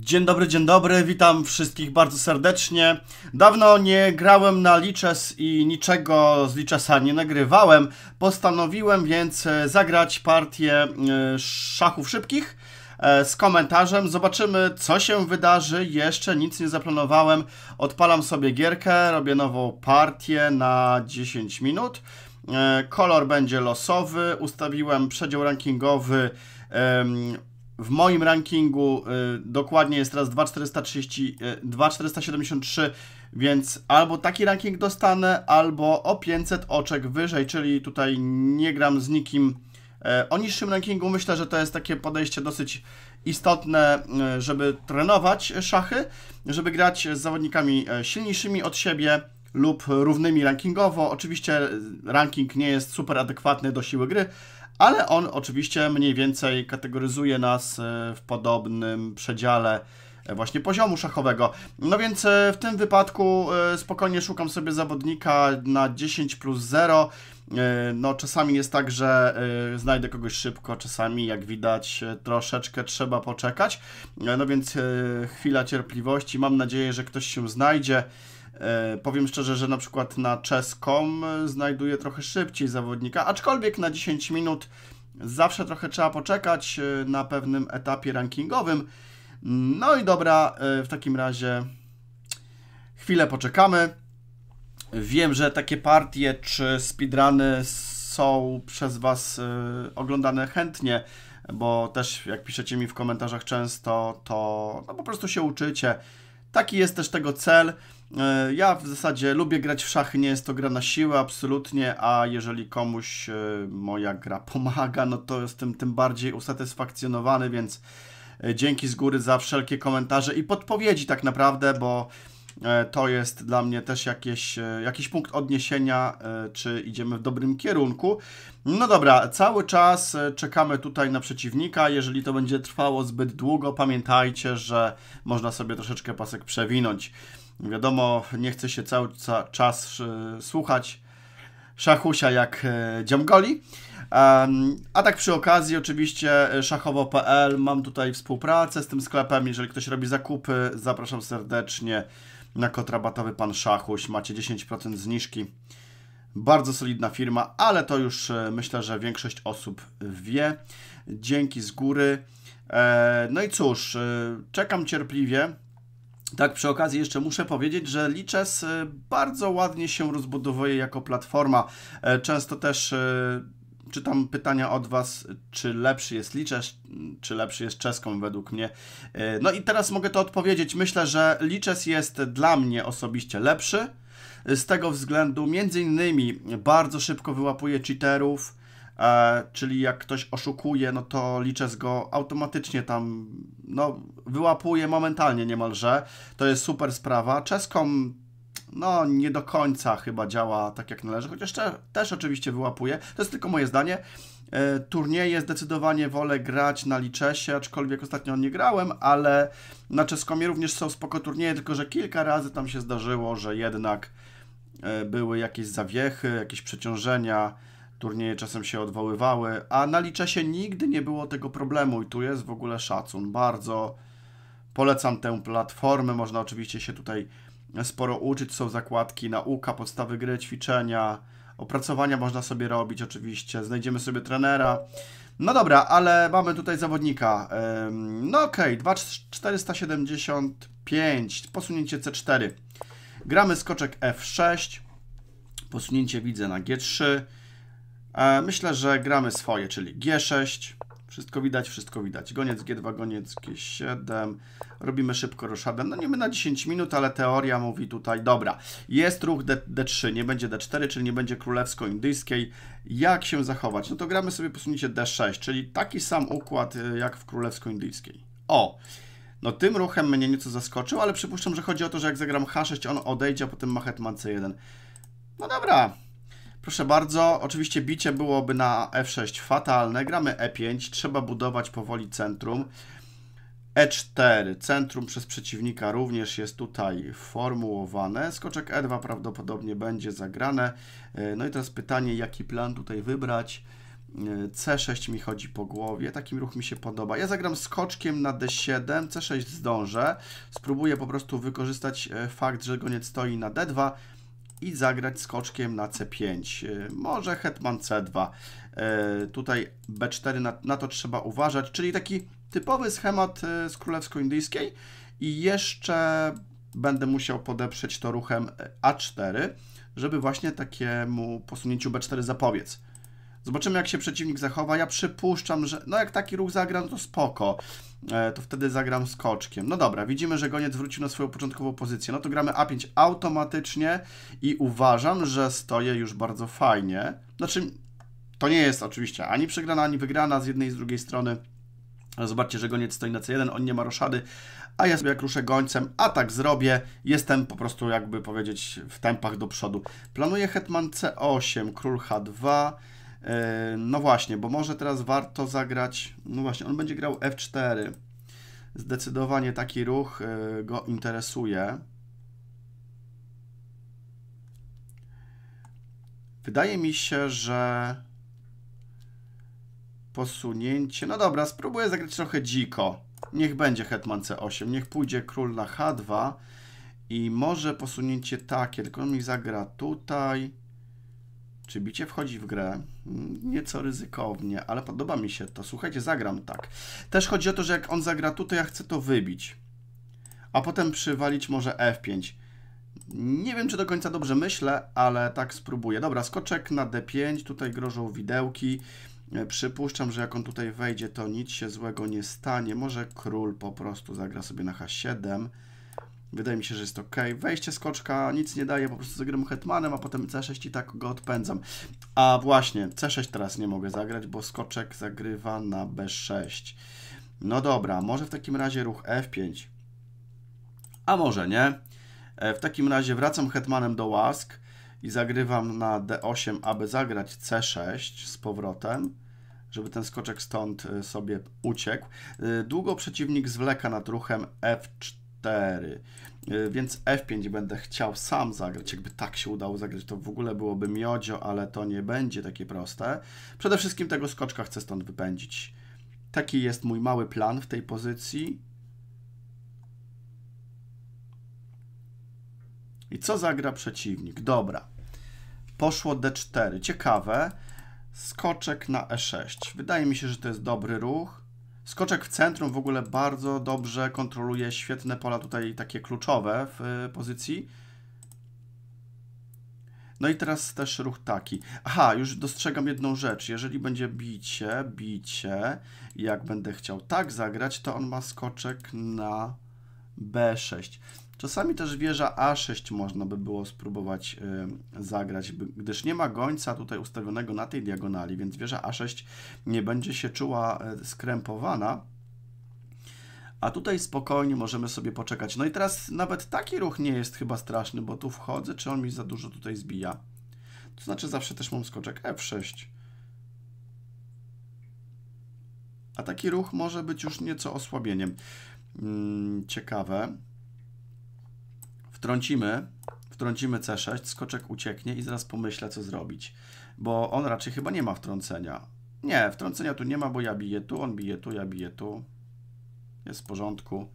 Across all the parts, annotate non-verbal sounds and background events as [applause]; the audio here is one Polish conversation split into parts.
Dzień dobry, dzień dobry, witam wszystkich bardzo serdecznie. Dawno nie grałem na Liches i niczego z Lichesa nie nagrywałem. Postanowiłem więc e, zagrać partię e, szachów szybkich e, z komentarzem. Zobaczymy, co się wydarzy. Jeszcze nic nie zaplanowałem. Odpalam sobie gierkę, robię nową partię na 10 minut. Kolor będzie losowy. Ustawiłem przedział rankingowy w moim rankingu y, dokładnie jest teraz 2473, y, więc albo taki ranking dostanę, albo o 500 oczek wyżej, czyli tutaj nie gram z nikim e, o niższym rankingu. Myślę, że to jest takie podejście dosyć istotne, e, żeby trenować szachy, żeby grać z zawodnikami e, silniejszymi od siebie lub równymi rankingowo. Oczywiście ranking nie jest super adekwatny do siły gry, ale on oczywiście mniej więcej kategoryzuje nas e, w podobnym przedziale e, właśnie poziomu szachowego. No więc e, w tym wypadku spokojnie szukam sobie zawodnika na 10 plus 0. No czasami jest tak, że znajdę kogoś szybko, czasami jak widać troszeczkę trzeba poczekać. No więc chwila cierpliwości. Mam nadzieję, że ktoś się znajdzie. E, powiem szczerze, że na przykład na czeskom znajduję trochę szybciej zawodnika, aczkolwiek na 10 minut zawsze trochę trzeba poczekać e, na pewnym etapie rankingowym. No i dobra, e, w takim razie chwilę poczekamy. Wiem, że takie partie czy speedruny są przez Was oglądane chętnie, bo też jak piszecie mi w komentarzach często, to no, po prostu się uczycie. Taki jest też tego cel. E, ja w zasadzie lubię grać w szachy, nie jest to gra na siłę absolutnie, a jeżeli komuś e, moja gra [laughs] pomaga, no to jestem tym bardziej usatysfakcjonowany, więc e, dzięki z góry za wszelkie komentarze i podpowiedzi tak naprawdę, bo to jest dla mnie też jakieś, jakiś punkt odniesienia, czy idziemy w dobrym kierunku. No dobra, cały czas czekamy tutaj na przeciwnika. Jeżeli to będzie trwało zbyt długo, pamiętajcie, że można sobie troszeczkę pasek przewinąć. Wiadomo, nie chce się cały czas e, słuchać szachusia jak e, Dziomgoli. A tak przy okazji oczywiście e, szachowo.pl, mam tutaj współpracę z tym sklepem, jeżeli ktoś robi zakupy, zapraszam serdecznie na kotrabatowy Pan Szachuś, macie 10% zniżki. Bardzo solidna firma, ale to już myślę, że większość osób wie. Dzięki z góry. No i cóż, czekam cierpliwie tak, przy okazji jeszcze muszę powiedzieć, że Lichess e, bardzo ładnie się rozbudowuje jako platforma. E, często też e, czytam pytania od Was, czy lepszy jest Lichess, czy lepszy jest czeską według mnie. No i teraz mogę to odpowiedzieć. Myślę, że Lichess jest dla mnie osobiście lepszy. Z tego względu między innymi bardzo szybko wyłapuje cheaterów, E, czyli jak ktoś oszukuje, no to liczę z go automatycznie tam, no wyłapuje momentalnie niemalże. To jest super sprawa. Czeskom, no nie do końca chyba działa tak jak należy, chociaż te, też oczywiście wyłapuje. To jest tylko moje zdanie. E, turnieje zdecydowanie wolę grać na Liczesie, aczkolwiek ostatnio nie grałem, ale na Czeskomie również są spoko turnieje, tylko że kilka razy tam się zdarzyło, że jednak e, były jakieś zawiechy, jakieś przeciążenia, turnieje czasem się odwoływały, a na Liczesie nigdy nie było tego problemu i tu jest w ogóle szacun. Bardzo polecam tę platformę, można oczywiście się tutaj sporo uczyć, są zakładki nauka, podstawy gry, ćwiczenia, opracowania można sobie robić oczywiście, znajdziemy sobie trenera. No dobra, ale mamy tutaj zawodnika. No okej, okay, 2475, posunięcie C4. Gramy skoczek F6, posunięcie widzę na G3, E, myślę, że gramy swoje, czyli G6. Wszystko widać, wszystko widać. Goniec G2, goniec G7. Robimy szybko roszadem. No nie my na 10 minut, ale teoria mówi tutaj, dobra, jest ruch D, 3 nie będzie D4, czyli nie będzie królewsko-indyjskiej. Jak się zachować? No to gramy sobie posunięcie D6, czyli taki sam układ e, jak w królewsko-indyjskiej. O! No tym ruchem mnie nieco zaskoczył, ale przypuszczam, że chodzi o to, że jak zagram H6, on odejdzie, a potem ma hetman C1. No dobra, Proszę bardzo, oczywiście bicie byłoby na F6 fatalne. Gramy E5, trzeba budować powoli centrum. E4, centrum przez przeciwnika również jest tutaj formułowane. Skoczek E2 prawdopodobnie będzie zagrane. E, no i teraz pytanie, jaki plan tutaj wybrać. E, C6 mi chodzi po głowie, takim ruch mi się podoba. Ja zagram skoczkiem na D7, C6 zdążę. Spróbuję po prostu wykorzystać e, fakt, że goniec stoi na D2 i zagrać skoczkiem na C5. E, może hetman C2. E, tutaj B4, na, na to trzeba uważać, czyli taki typowy schemat e, z królewsko-indyjskiej i jeszcze będę musiał podeprzeć to ruchem A4, żeby właśnie takiemu posunięciu B4 zapobiec. Zobaczymy, jak się przeciwnik zachowa. Ja przypuszczam, że no jak taki ruch zagram, no to spoko. E, to wtedy zagram skoczkiem. No dobra, widzimy, że goniec wrócił na swoją początkową pozycję. No to gramy A5 automatycznie i uważam, że stoję już bardzo fajnie. Znaczy, to nie jest oczywiście ani przegrana, ani wygrana z jednej i z drugiej strony. zobaczcie, że goniec stoi na C1, on nie ma roszady, a ja sobie jak ruszę gońcem, a tak zrobię, jestem po prostu jakby powiedzieć w tempach do przodu. Planuję hetman C8, król H2, E, no właśnie, bo może teraz warto zagrać, no właśnie, on będzie grał F4. Zdecydowanie taki ruch e, go interesuje. Wydaje mi się, że posunięcie... No dobra, spróbuję zagrać trochę dziko. Niech będzie hetman C8, niech pójdzie król na H2 i może posunięcie takie, tylko on mi zagra tutaj czy bicie wchodzi w grę. Mm, nieco ryzykownie, ale podoba mi się to. Słuchajcie, zagram tak. Też chodzi o to, że jak on zagra tu, to ja chcę to wybić. A potem przywalić może F5. Nie wiem, czy do końca dobrze myślę, ale tak spróbuję. Dobra, skoczek na D5, tutaj grożą widełki. E, przypuszczam, że jak on tutaj wejdzie, to nic się złego nie stanie. Może król po prostu zagra sobie na H7. Wydaje mi się, że jest ok. Wejście skoczka nic nie daje, po prostu zagram hetmanem, a potem C6 i tak go odpędzam. A właśnie, C6 teraz nie mogę zagrać, bo skoczek zagrywa na B6. No dobra, może w takim razie ruch F5. A może nie. E, w takim razie wracam hetmanem do łask i zagrywam na D8, aby zagrać C6 z powrotem żeby ten skoczek stąd e, sobie uciekł. E, długo przeciwnik zwleka nad ruchem F4 Y, więc F5 będę chciał sam zagrać. Jakby tak się udało zagrać, to w ogóle byłoby miodzio, ale to nie będzie takie proste. Przede wszystkim tego skoczka chcę stąd wypędzić. Taki jest mój mały plan w tej pozycji. I co zagra przeciwnik? Dobra. Poszło D4. Ciekawe. Skoczek na E6. Wydaje mi się, że to jest dobry ruch. Skoczek w centrum w ogóle bardzo dobrze kontroluje świetne pola tutaj takie kluczowe w e, pozycji. No i teraz też ruch taki. Aha, już dostrzegam jedną rzecz. Jeżeli będzie bicie, bicie, jak będę chciał tak zagrać, to on ma skoczek na B6. Czasami też wieża A6 można by było spróbować y, zagrać, gdyż nie ma gońca tutaj ustawionego na tej diagonali, więc wieża A6 nie będzie się czuła y, skrępowana. A tutaj spokojnie możemy sobie poczekać. No i teraz nawet taki ruch nie jest chyba straszny, bo tu wchodzę, czy on mi za dużo tutaj zbija. To znaczy zawsze też mam skoczek F6. A taki ruch może być już nieco osłabieniem. Mm, ciekawe wtrącimy, wtrącimy C6, skoczek ucieknie i zaraz pomyślę, co zrobić. Bo on raczej chyba nie ma wtrącenia. Nie, wtrącenia tu nie ma, bo ja biję tu, on bije tu, ja biję tu. Jest w porządku.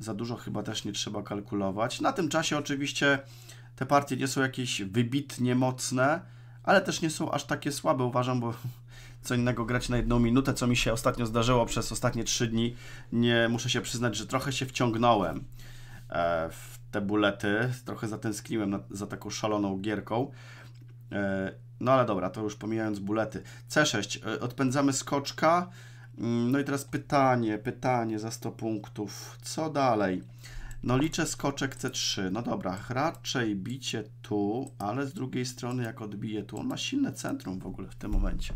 Za dużo chyba też nie trzeba kalkulować. Na tym czasie oczywiście te partie nie są jakieś wybitnie mocne, ale też nie są aż takie słabe, uważam, bo [laughs] co innego grać na jedną minutę, co mi się ostatnio zdarzyło przez ostatnie trzy dni. Nie muszę się przyznać, że trochę się wciągnąłem e, w te bulety. Trochę zatęskniłem na, za taką szaloną gierką. E, no ale dobra, to już pomijając bulety. C6, e, odpędzamy skoczka. Mm, no i teraz pytanie, pytanie za 100 punktów. Co dalej? No liczę skoczek C3. No dobra, raczej bicie tu, ale z drugiej strony jak odbije tu, on ma silne centrum w ogóle w tym momencie.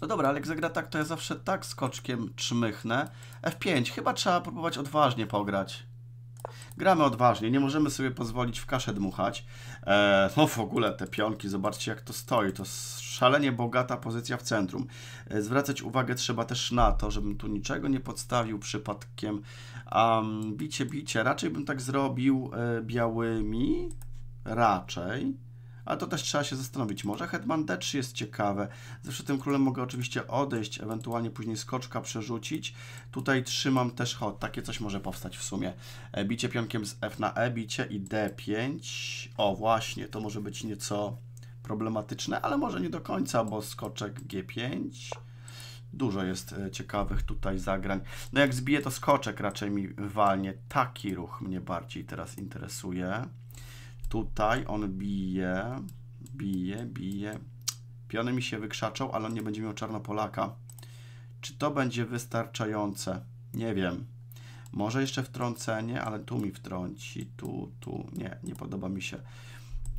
No dobra, ale jak zagra tak, to ja zawsze tak skoczkiem czmychnę. F5, chyba trzeba próbować odważnie pograć. Gramy odważnie, nie możemy sobie pozwolić w kaszę dmuchać. Eee, no w ogóle te pionki, zobaczcie jak to stoi, to szalenie bogata pozycja w centrum. Eee, zwracać uwagę trzeba też na to, żebym tu niczego nie podstawił przypadkiem. Um, bicie, bicie, raczej bym tak zrobił e, białymi, raczej ale to też trzeba się zastanowić. Może hetman d3 jest ciekawe. Zawsze tym królem mogę oczywiście odejść, ewentualnie później skoczka przerzucić. Tutaj trzymam też hod. Takie coś może powstać w sumie. E, bicie pionkiem z f na e, bicie i d5. O, właśnie, to może być nieco problematyczne, ale może nie do końca, bo skoczek g5 dużo jest e, ciekawych tutaj zagrań. No jak zbiję to skoczek raczej mi walnie. Taki ruch mnie bardziej teraz interesuje. Tutaj on bije, bije, bije. Piony mi się wykrzaczał, ale on nie będzie miał czarnopolaka. Czy to będzie wystarczające? Nie wiem. Może jeszcze wtrącenie, ale tu mi wtrąci. Tu, tu. Nie, nie podoba mi się.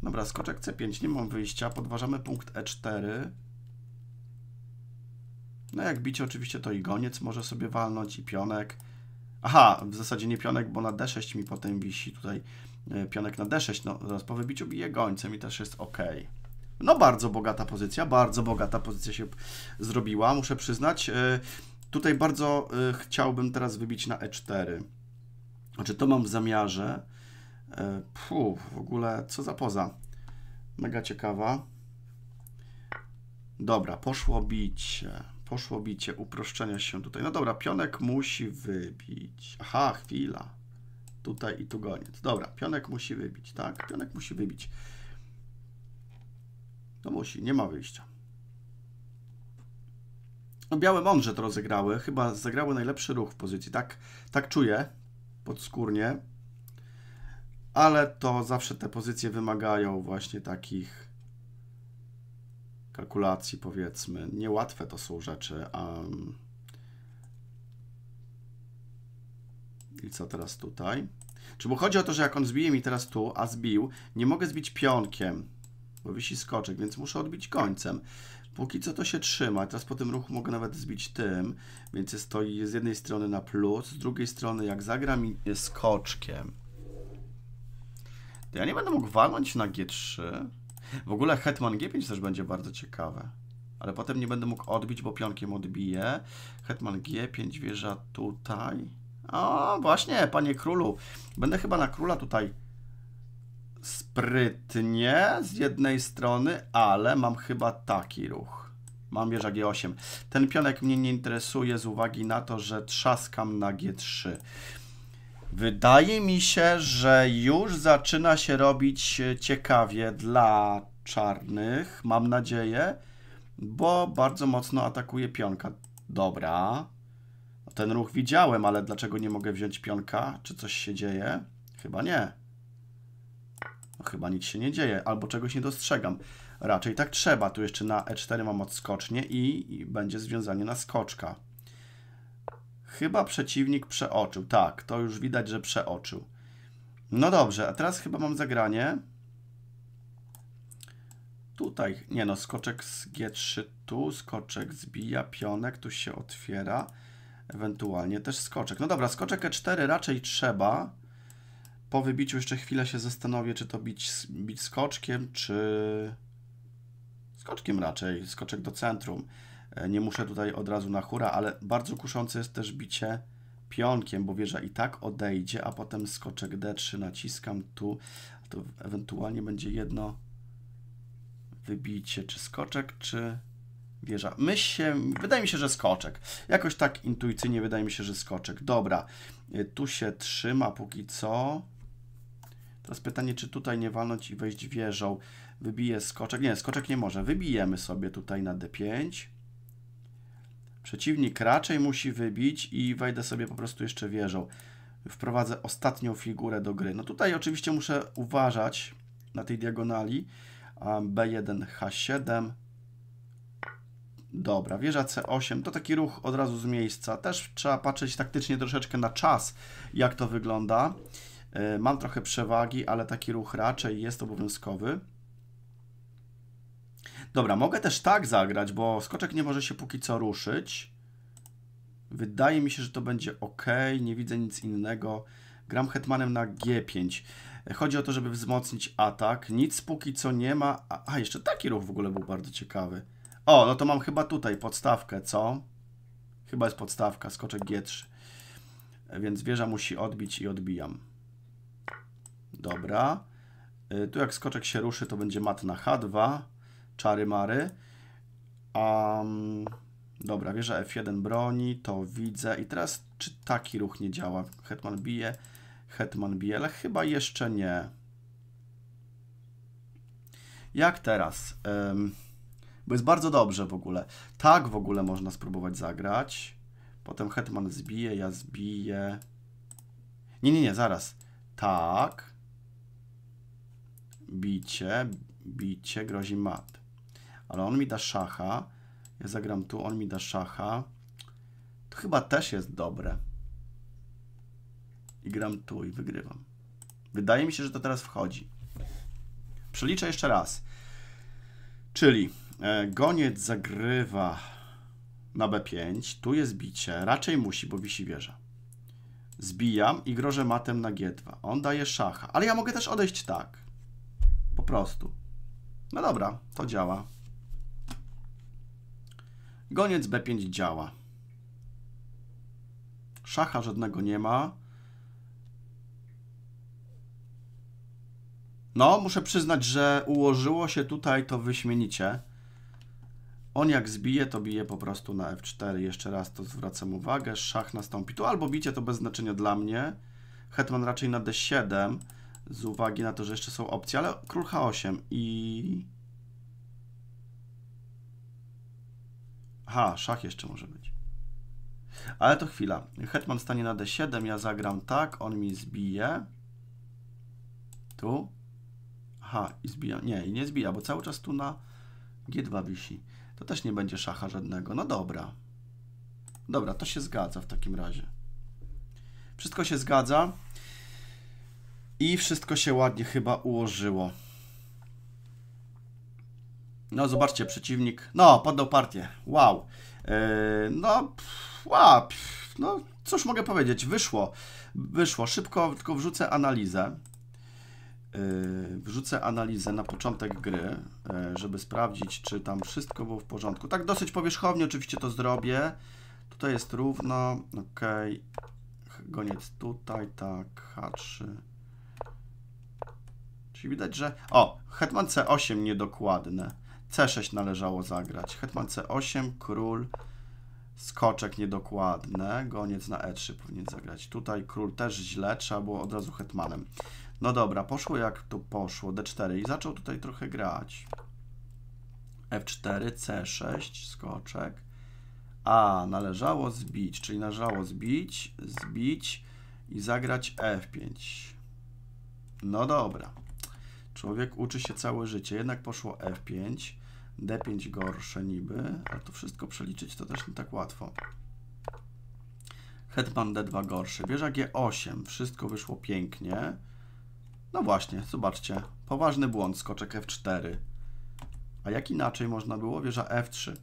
Dobra, skoczek C5. Nie mam wyjścia. Podważamy punkt E4. No jak bicie oczywiście to i goniec może sobie walnąć i pionek. Aha, w zasadzie nie pionek, bo na D6 mi potem wisi tutaj E, pionek na d6, no zaraz po wybiciu bije gońcem i też jest ok. No bardzo bogata pozycja, bardzo bogata pozycja się zrobiła, muszę przyznać. E, tutaj bardzo e, chciałbym teraz wybić na e4. Znaczy to mam w zamiarze. Puh, w ogóle co za poza. Mega ciekawa. Dobra, poszło bicie. Poszło bicie, uproszczenia się tutaj. No dobra, pionek musi wybić. Aha, chwila tutaj i tu goniec. Dobra, pionek musi wybić, tak? Pionek musi wybić. No musi, nie ma wyjścia. No białe mądrze to rozegrały. Chyba zagrały najlepszy ruch w pozycji. Tak, tak czuję podskórnie. Ale to zawsze te pozycje wymagają właśnie takich kalkulacji, powiedzmy. Niełatwe to są rzeczy. Um, I co teraz tutaj? Czy bo chodzi o to, że jak on zbije mi teraz tu, a zbił, nie mogę zbić pionkiem, bo wisi skoczek, więc muszę odbić końcem. Póki co to się trzyma. Teraz po tym ruchu mogę nawet zbić tym, więc jest to z jednej strony na plus, z drugiej strony jak zagra mi skoczkiem. To ja nie będę mógł walnąć na G3. W ogóle Hetman G5 też będzie bardzo ciekawe. Ale potem nie będę mógł odbić, bo pionkiem odbije. Hetman G5 wieża tutaj. O, właśnie, panie królu. Będę chyba na króla tutaj sprytnie z jednej strony, ale mam chyba taki ruch. Mam wieża G8. Ten pionek mnie nie interesuje z uwagi na to, że trzaskam na G3. Wydaje mi się, że już zaczyna się robić ciekawie dla czarnych, mam nadzieję, bo bardzo mocno atakuje pionka. Dobra ten ruch widziałem, ale dlaczego nie mogę wziąć pionka? Czy coś się dzieje? Chyba nie. No, chyba nic się nie dzieje, albo czegoś nie dostrzegam. Raczej tak trzeba. Tu jeszcze na E4 mam odskocznie i, i będzie związanie na skoczka. Chyba przeciwnik przeoczył. Tak, to już widać, że przeoczył. No dobrze, a teraz chyba mam zagranie. Tutaj, nie no, skoczek z G3 tu, skoczek zbija, pionek tu się otwiera ewentualnie też skoczek. No dobra, skoczek E4 raczej trzeba. Po wybiciu jeszcze chwilę się zastanowię, czy to bić, bić skoczkiem, czy... Skoczkiem raczej, skoczek do centrum. E, nie muszę tutaj od razu na hura, ale bardzo kuszące jest też bicie pionkiem, bo wieża i tak odejdzie, a potem skoczek D3 naciskam tu, to ewentualnie będzie jedno wybicie, czy skoczek, czy Wieża. się, wydaje mi się, że skoczek. Jakoś tak intuicyjnie wydaje mi się, że skoczek. Dobra, y, tu się trzyma póki co. Teraz pytanie, czy tutaj nie walnąć i wejść wieżą. Wybije skoczek. Nie, skoczek nie może. Wybijemy sobie tutaj na D5. Przeciwnik raczej musi wybić i wejdę sobie po prostu jeszcze wieżą. Wprowadzę ostatnią figurę do gry. No tutaj oczywiście muszę uważać na tej diagonali. B1, H7, Dobra, wieża C8 to taki ruch od razu z miejsca. Też trzeba patrzeć taktycznie troszeczkę na czas, jak to wygląda. E, mam trochę przewagi, ale taki ruch raczej jest obowiązkowy. Dobra, mogę też tak zagrać, bo skoczek nie może się póki co ruszyć. Wydaje mi się, że to będzie ok, nie widzę nic innego. Gram hetmanem na G5. E, chodzi o to, żeby wzmocnić atak. Nic póki co nie ma. A, jeszcze taki ruch w ogóle był bardzo ciekawy. O, no to mam chyba tutaj podstawkę, co? Chyba jest podstawka, skoczek G3. Więc wieża musi odbić i odbijam. Dobra. Y, tu jak skoczek się ruszy, to będzie mat na H2. Czary mary. Um, dobra, wieża F1 broni, to widzę. I teraz, czy taki ruch nie działa? Hetman bije, Hetman bije, ale chyba jeszcze nie. Jak teraz? Um, bo jest bardzo dobrze w ogóle. Tak w ogóle można spróbować zagrać. Potem hetman zbije, ja zbiję. Nie, nie, nie, zaraz. Tak. Bicie, bicie, grozi mat. Ale on mi da szacha. Ja zagram tu, on mi da szacha. To chyba też jest dobre. I gram tu i wygrywam. Wydaje mi się, że to teraz wchodzi. Przeliczę jeszcze raz. Czyli E, goniec zagrywa na B5. Tu jest bicie. Raczej musi, bo wisi wieża. Zbijam i grożę matem na G2. On daje szacha. Ale ja mogę też odejść tak. Po prostu. No dobra, to działa. Goniec B5 działa. Szacha żadnego nie ma. No, muszę przyznać, że ułożyło się tutaj to wyśmienicie. On jak zbije, to bije po prostu na f4. Jeszcze raz to zwracam uwagę. Szach nastąpi. Tu albo bicie to bez znaczenia dla mnie. Hetman raczej na d7 z uwagi na to, że jeszcze są opcje, ale król h8 i... Aha, szach jeszcze może być. Ale to chwila. Hetman stanie na d7, ja zagram tak, on mi zbije. Tu. Aha, i zbija. Nie, i nie zbija, bo cały czas tu na g2 wisi. To też nie będzie szacha żadnego. No dobra. Dobra, to się zgadza w takim razie. Wszystko się zgadza. I wszystko się ładnie chyba ułożyło. No zobaczcie, przeciwnik. No, poddał partię. Wow. E, no, pff, wow, pff, no cóż mogę powiedzieć, wyszło. Wyszło. Szybko tylko wrzucę analizę. Y, wrzucę analizę na początek gry, y, żeby sprawdzić, czy tam wszystko było w porządku. Tak dosyć powierzchownie oczywiście to zrobię. Tutaj jest równo, ok. Goniec tutaj, tak, H3. Czyli widać, że... O, hetman C8 niedokładne. C6 należało zagrać. Hetman C8, król, skoczek niedokładne. Goniec na E3 powinien zagrać. Tutaj król też źle, trzeba było od razu hetmanem. No dobra, poszło jak to poszło, d4 i zaczął tutaj trochę grać. f4, c6, skoczek. A, należało zbić, czyli należało zbić, zbić i zagrać f5. No dobra. Człowiek uczy się całe życie, jednak poszło f5, d5 gorsze niby, ale to wszystko przeliczyć to też nie tak łatwo. Hetman d2 gorszy, wieża g8, wszystko wyszło pięknie. No właśnie, zobaczcie. Poważny błąd, skoczek F4. A jak inaczej można było? Wieża F3.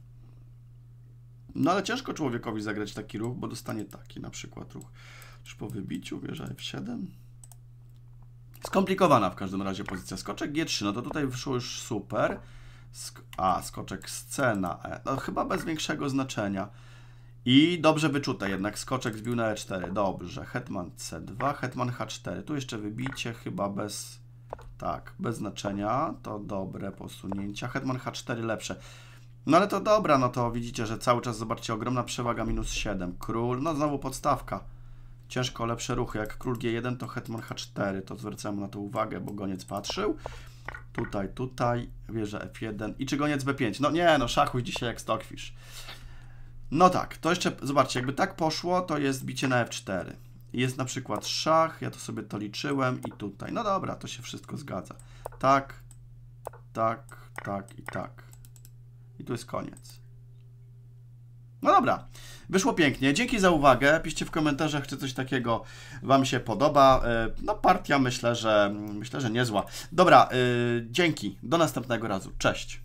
No ale ciężko człowiekowi zagrać taki ruch, bo dostanie taki na przykład ruch. Już po wybiciu wieża F7. Skomplikowana w każdym razie pozycja. Skoczek G3, no to tutaj wyszło już super. Sk a, skoczek scena E. No chyba bez większego znaczenia. I dobrze wyczute jednak. Skoczek zbił na E4. Dobrze. Hetman C2, Hetman H4. Tu jeszcze wybicie chyba bez... Tak, bez znaczenia. To dobre posunięcia. Hetman H4 lepsze. No ale to dobra, no to widzicie, że cały czas, zobaczcie, ogromna przewaga minus 7. Król, no znowu podstawka. Ciężko lepsze ruchy. Jak król G1 to hetman H4. To zwracam na to uwagę, bo goniec patrzył. Tutaj, tutaj, wieża F1. I czy goniec B5? No nie, no szachuj dzisiaj jak stokwisz no tak, to jeszcze, zobaczcie, jakby tak poszło, to jest bicie na F4. Jest na przykład szach, ja to sobie to liczyłem i tutaj. No dobra, to się wszystko zgadza. Tak, tak, tak i tak. I tu jest koniec. No dobra, wyszło pięknie. Dzięki za uwagę. Piszcie w komentarzach, czy coś takiego Wam się podoba. E, no partia myślę, że myślę, że niezła. Dobra, yy, dzięki. Do następnego razu. Cześć.